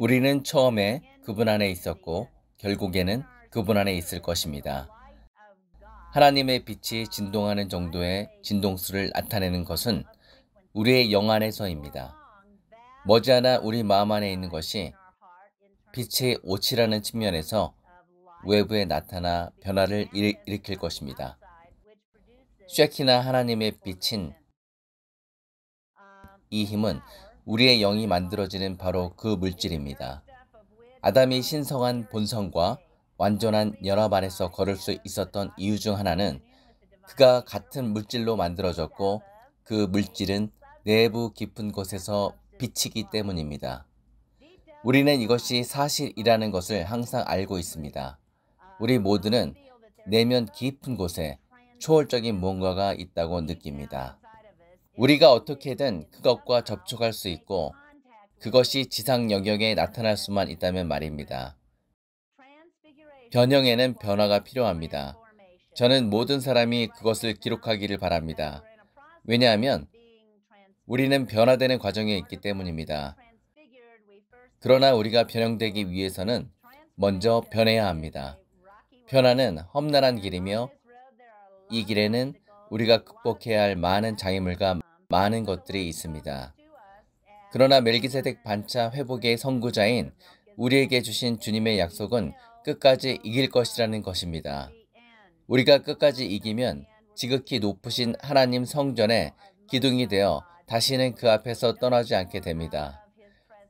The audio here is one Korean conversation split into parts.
우리는 처음에 그분 안에 있었고 결국에는 그분 안에 있을 것입니다. 하나님의 빛이 진동하는 정도의 진동수를 나타내는 것은 우리의 영 안에서입니다. 머지않아 우리 마음 안에 있는 것이 빛의 오치라는 측면에서 외부에 나타나 변화를 일으킬 것입니다. 쉐키나 하나님의 빛인 이 힘은 우리의 영이 만들어지는 바로 그 물질입니다. 아담이 신성한 본성과 완전한 연합 안에서 걸을 수 있었던 이유 중 하나는 그가 같은 물질로 만들어졌고 그 물질은 내부 깊은 곳에서 비치기 때문입니다. 우리는 이것이 사실이라는 것을 항상 알고 있습니다. 우리 모두는 내면 깊은 곳에 초월적인 뭔가가 있다고 느낍니다. 우리가 어떻게든 그것과 접촉할 수 있고 그것이 지상 영역에 나타날 수만 있다면 말입니다. 변형에는 변화가 필요합니다. 저는 모든 사람이 그것을 기록하기를 바랍니다. 왜냐하면 우리는 변화되는 과정에 있기 때문입니다. 그러나 우리가 변형되기 위해서는 먼저 변해야 합니다. 변화는 험난한 길이며 이 길에는 우리가 극복해야 할 많은 장애물과 많은 것들이 있습니다. 그러나 멜기세덱 반차 회복의 선구자인 우리에게 주신 주님의 약속은 끝까지 이길 것이라는 것입니다. 우리가 끝까지 이기면 지극히 높으신 하나님 성전에 기둥이 되어 다시는 그 앞에서 떠나지 않게 됩니다.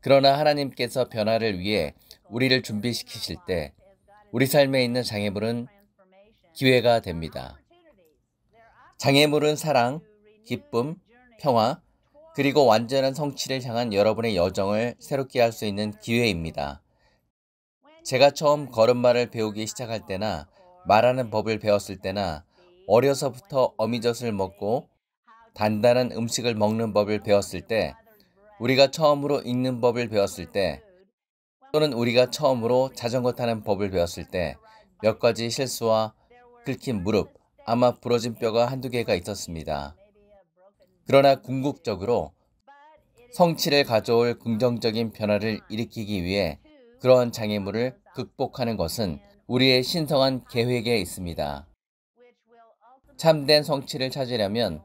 그러나 하나님께서 변화를 위해 우리를 준비시키실 때 우리 삶에 있는 장애물은 기회가 됩니다. 장애물은 사랑, 기쁨, 평화, 그리고 완전한 성취를 향한 여러분의 여정을 새롭게 할 수 있는 기회입니다. 제가 처음 걸음마를 배우기 시작할 때나 말하는 법을 배웠을 때나 어려서부터 어미젖을 먹고 단단한 음식을 먹는 법을 배웠을 때 우리가 처음으로 읽는 법을 배웠을 때 또는 우리가 처음으로 자전거 타는 법을 배웠을 때 몇 가지 실수와 긁힌 무릎, 아마 부러진 뼈가 한두 개가 있었습니다. 그러나 궁극적으로 성취를 가져올 긍정적인 변화를 일으키기 위해 그러한 장애물을 극복하는 것은 우리의 신성한 계획에 있습니다. 참된 성취를 찾으려면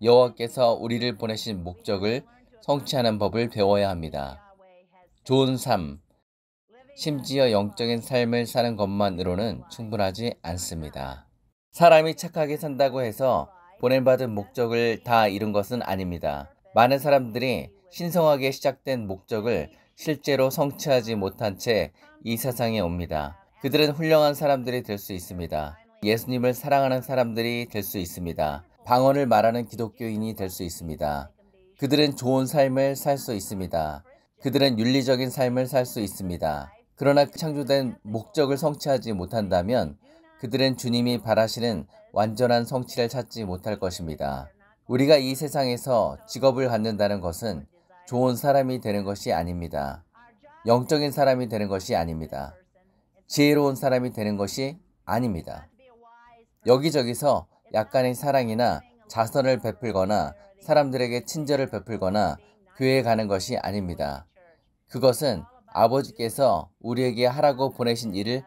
여호와께서 우리를 보내신 목적을 성취하는 법을 배워야 합니다. 좋은 삶, 심지어 영적인 삶을 사는 것만으로는 충분하지 않습니다. 사람이 착하게 산다고 해서 보냄받은 목적을 다 이룬 것은 아닙니다. 많은 사람들이 신성하게 시작된 목적을 실제로 성취하지 못한 채 이 세상에 옵니다. 그들은 훌륭한 사람들이 될 수 있습니다. 예수님을 사랑하는 사람들이 될 수 있습니다. 방언을 말하는 기독교인이 될 수 있습니다. 그들은 좋은 삶을 살 수 있습니다. 그들은 윤리적인 삶을 살 수 있습니다. 그러나 창조된 목적을 성취하지 못한다면 그들은 주님이 바라시는 완전한 성취를 찾지 못할 것입니다. 우리가 이 세상에서 직업을 갖는다는 것은 좋은 사람이 되는 것이 아닙니다. 영적인 사람이 되는 것이 아닙니다. 지혜로운 사람이 되는 것이 아닙니다. 여기저기서 약간의 사랑이나 자선을 베풀거나 사람들에게 친절을 베풀거나 교회에 가는 것이 아닙니다. 그것은 아버지께서 우리에게 하라고 보내신 일을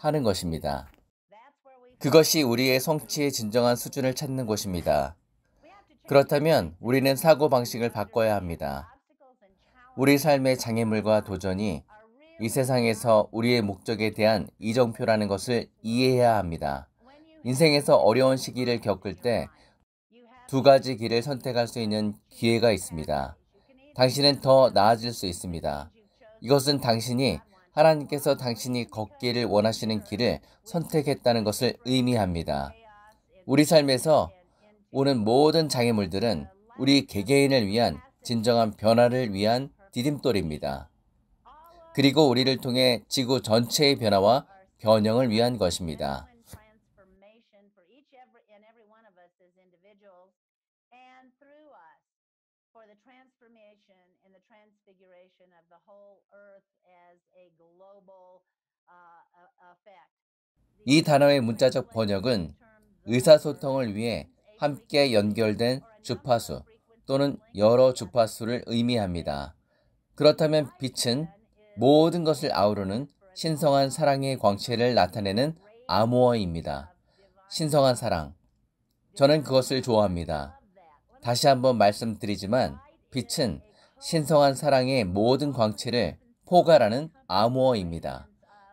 하는 것입니다. 그것이 우리의 성취의 진정한 수준을 찾는 곳입니다. 그렇다면 우리는 사고 방식을 바꿔야 합니다. 우리 삶의 장애물과 도전이 이 세상에서 우리의 목적에 대한 이정표라는 것을 이해해야 합니다. 인생에서 어려운 시기를 겪을 때 두 가지 길을 선택할 수 있는 기회가 있습니다. 당신은 더 나아질 수 있습니다. 이것은 당신이 하나님께서 당신이 걷기를 원하시는 길을 선택했다는 것을 의미합니다. 우리 삶에서 오는 모든 장애물들은 우리 개개인을 위한 진정한 변화를 위한 디딤돌입니다. 그리고 우리를 통해 지구 전체의 변화와 변형을 위한 것입니다. for the transformation and the transfiguration of uh, e, 이 단어의 문자적 번역은 의사소통을 위해 함께 연결된 주파수 또는 여러 주파수를 의미합니다. 그렇다면 빛은 모든 것을 아우르는 신성한 사랑의 광채를 나타내는 암호어입니다. 신성한 사랑. 저는 그것을 좋아합니다. 다시 한번 말씀드리지만 빛은 신성한 사랑의 모든 광채를 포괄하는 암호어입니다.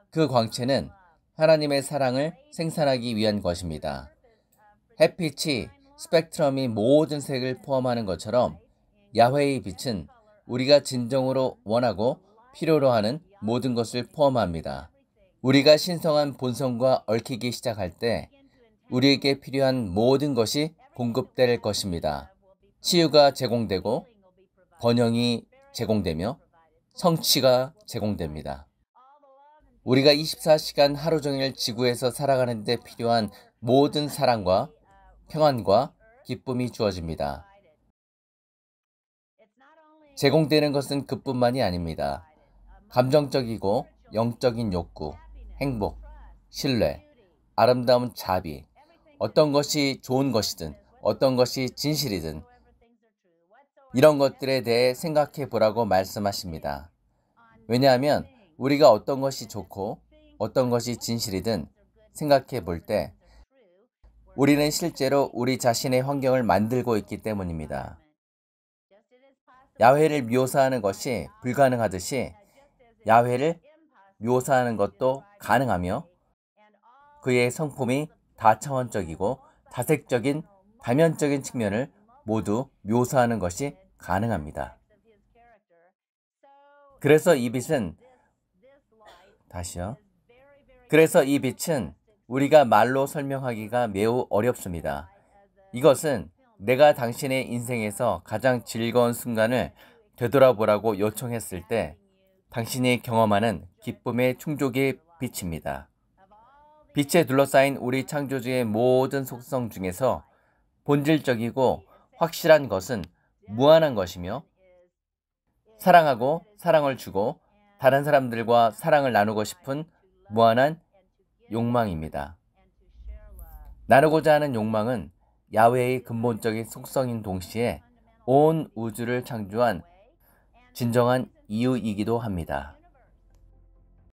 그 광채는 하나님의 사랑을 생산하기 위한 것입니다. 햇빛이 스펙트럼이 모든 색을 포함하는 것처럼 야훼의 빛은 우리가 진정으로 원하고 필요로 하는 모든 것을 포함합니다. 우리가 신성한 본성과 얽히기 시작할 때 우리에게 필요한 모든 것이 공급될 것입니다. 치유가 제공되고 번영이 제공되며 성취가 제공됩니다. 우리가 24시간 하루 종일 지구에서 살아가는 데 필요한 모든 사랑과 평안과 기쁨이 주어집니다. 제공되는 것은 그뿐만이 아닙니다. 감정적이고 영적인 욕구, 행복, 신뢰, 아름다운 자비, 어떤 것이 좋은 것이든 어떤 것이 진실이든 이런 것들에 대해 생각해 보라고 말씀하십니다. 왜냐하면 우리가 어떤 것이 좋고 어떤 것이 진실이든 생각해 볼 때 우리는 실제로 우리 자신의 환경을 만들고 있기 때문입니다. 야훼를 묘사하는 것이 불가능하듯이 야훼를 묘사하는 것도 가능하며 그의 성품이 다차원적이고 다색적인 다면적인 측면을 모두 묘사하는 것이 가능합니다. 그래서 이 빛은 다시요. 그래서 이 빛은 우리가 말로 설명하기가 매우 어렵습니다. 이것은 내가 당신의 인생에서 가장 즐거운 순간을 되돌아보라고 요청했을 때 당신이 경험하는 기쁨의 충족의 빛입니다. 빛에 둘러싸인 우리 창조주의 모든 속성 중에서 본질적이고 확실한 것은 무한한 것이며 사랑하고 사랑을 주고 다른 사람들과 사랑을 나누고 싶은 무한한 욕망입니다. 나누고자 하는 욕망은 야외의 근본적인 속성인 동시에 온 우주를 창조한 진정한 이유이기도 합니다.